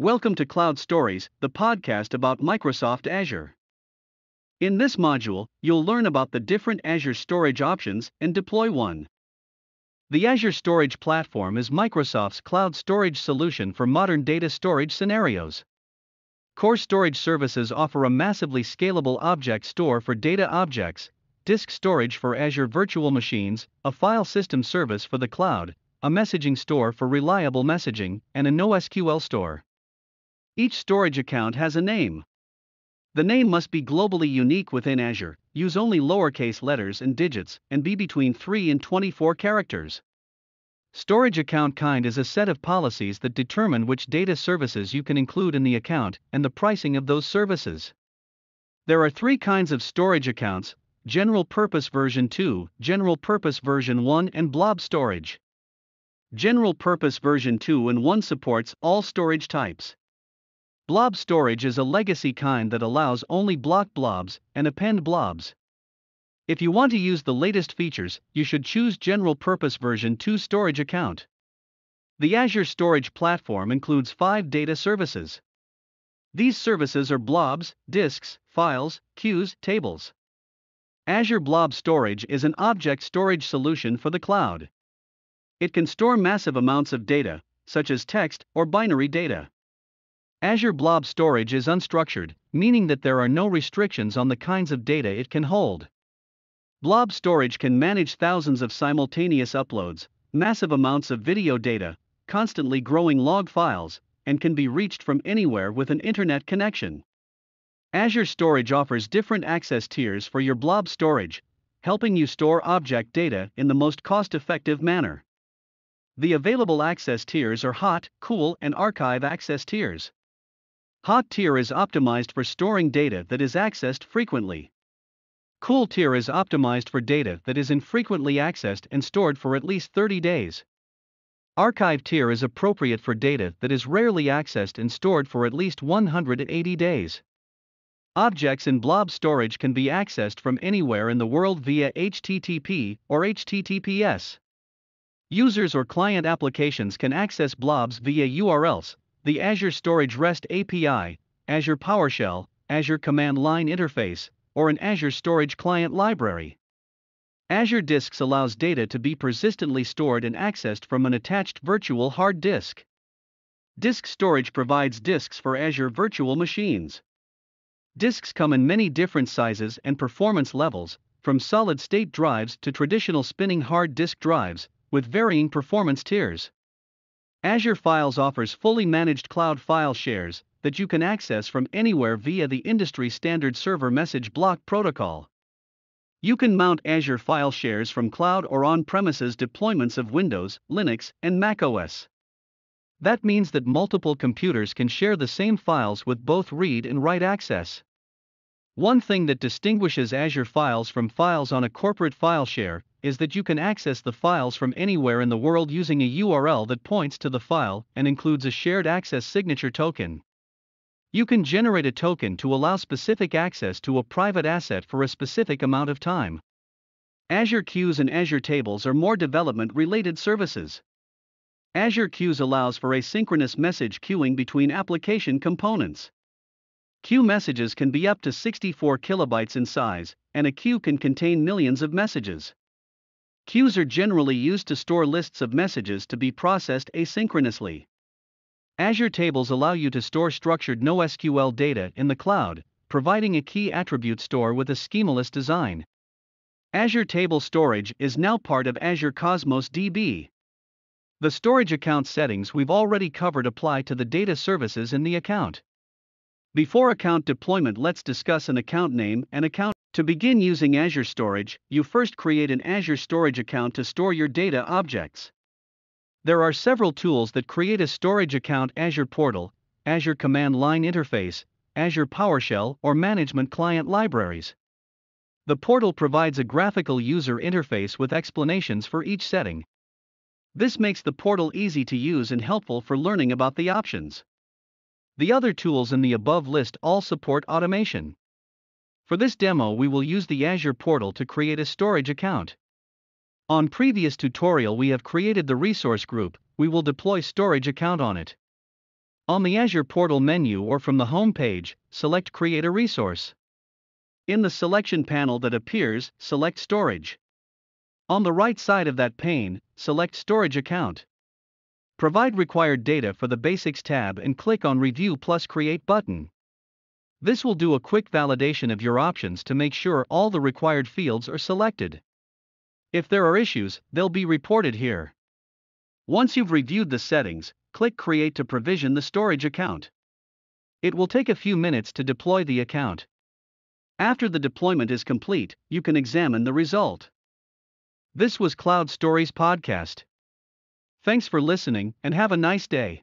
Welcome to Cloud Stories, the podcast about Microsoft Azure. In this module, you'll learn about the different Azure storage options and deploy one. The Azure Storage Platform is Microsoft's cloud storage solution for modern data storage scenarios. Core storage services offer a massively scalable object store for data objects, disk storage for Azure virtual machines, a file system service for the cloud, a messaging store for reliable messaging, and a NoSQL store. Each storage account has a name. The name must be globally unique within Azure, use only lowercase letters and digits, and be between 3 and 24 characters. Storage account kind is a set of policies that determine which data services you can include in the account and the pricing of those services. There are three kinds of storage accounts General Purpose Version 2, General Purpose Version 1, and Blob Storage. General Purpose Version 2 and 1 supports all storage types. Blob storage is a legacy kind that allows only block blobs and append blobs. If you want to use the latest features, you should choose General Purpose Version 2 Storage Account. The Azure Storage Platform includes five data services. These services are blobs, disks, files, queues, tables. Azure Blob Storage is an object storage solution for the cloud. It can store massive amounts of data, such as text or binary data. Azure Blob storage is unstructured, meaning that there are no restrictions on the kinds of data it can hold. Blob storage can manage thousands of simultaneous uploads, massive amounts of video data, constantly growing log files, and can be reached from anywhere with an internet connection. Azure Storage offers different access tiers for your blob storage, helping you store object data in the most cost effective manner. The available access tiers are hot, cool, and archive access tiers. Hot tier is optimized for storing data that is accessed frequently. Cool tier is optimized for data that is infrequently accessed and stored for at least 30 days. Archive tier is appropriate for data that is rarely accessed and stored for at least 180 days. Objects in blob storage can be accessed from anywhere in the world via HTTP or HTTPS. Users or client applications can access blobs via URLs the Azure Storage REST API, Azure PowerShell, Azure Command Line Interface, or an Azure Storage Client Library. Azure Disks allows data to be persistently stored and accessed from an attached virtual hard disk. Disk storage provides disks for Azure virtual machines. Disks come in many different sizes and performance levels, from solid state drives to traditional spinning hard disk drives, with varying performance tiers. Azure Files offers fully managed cloud file shares that you can access from anywhere via the industry standard server message block protocol. You can mount Azure file shares from cloud or on premises deployments of Windows, Linux, and macOS. That means that multiple computers can share the same files with both read and write access. One thing that distinguishes Azure Files from files on a corporate file share is that you can access the files from anywhere in the world using a URL that points to the file and includes a shared access signature token. You can generate a token to allow specific access to a private asset for a specific amount of time. Azure Queues and Azure Tables are more development related services. Azure Queues allows for asynchronous message queuing between application components. Queue messages can be up to 64 kilobytes in size, and a queue can contain millions of messages. Queues are generally used to store lists of messages to be processed asynchronously. Azure Tables allow you to store structured NoSQL data in the cloud, providing a key attribute store with a schemaless design. Azure Table Storage is now part of Azure Cosmos DB. The storage account settings we've already covered apply to the data services in the account. Before account deployment, let's discuss an account name and account. To begin using Azure Storage, you first create an Azure Storage account to store your data objects. There are several tools that create a storage account Azure Portal, Azure Command Line Interface, Azure PowerShell, or Management Client Libraries. The portal provides a graphical user interface with explanations for each setting. This makes the portal easy to use and helpful for learning about the options. The other tools in the above list all support automation. For this demo we will use the Azure portal to create a storage account. On previous tutorial we have created the resource group, we will deploy storage account on it. On the Azure portal menu or from the home page, select create a resource. In the selection panel that appears, select storage. On the right side of that pane, select storage account. Provide required data for the basics tab and click on review plus create button. This will do a quick validation of your options to make sure all the required fields are selected. If there are issues, they'll be reported here. Once you've reviewed the settings, click Create to provision the storage account. It will take a few minutes to deploy the account. After the deployment is complete, you can examine the result. This was Cloud Stories Podcast. Thanks for listening and have a nice day.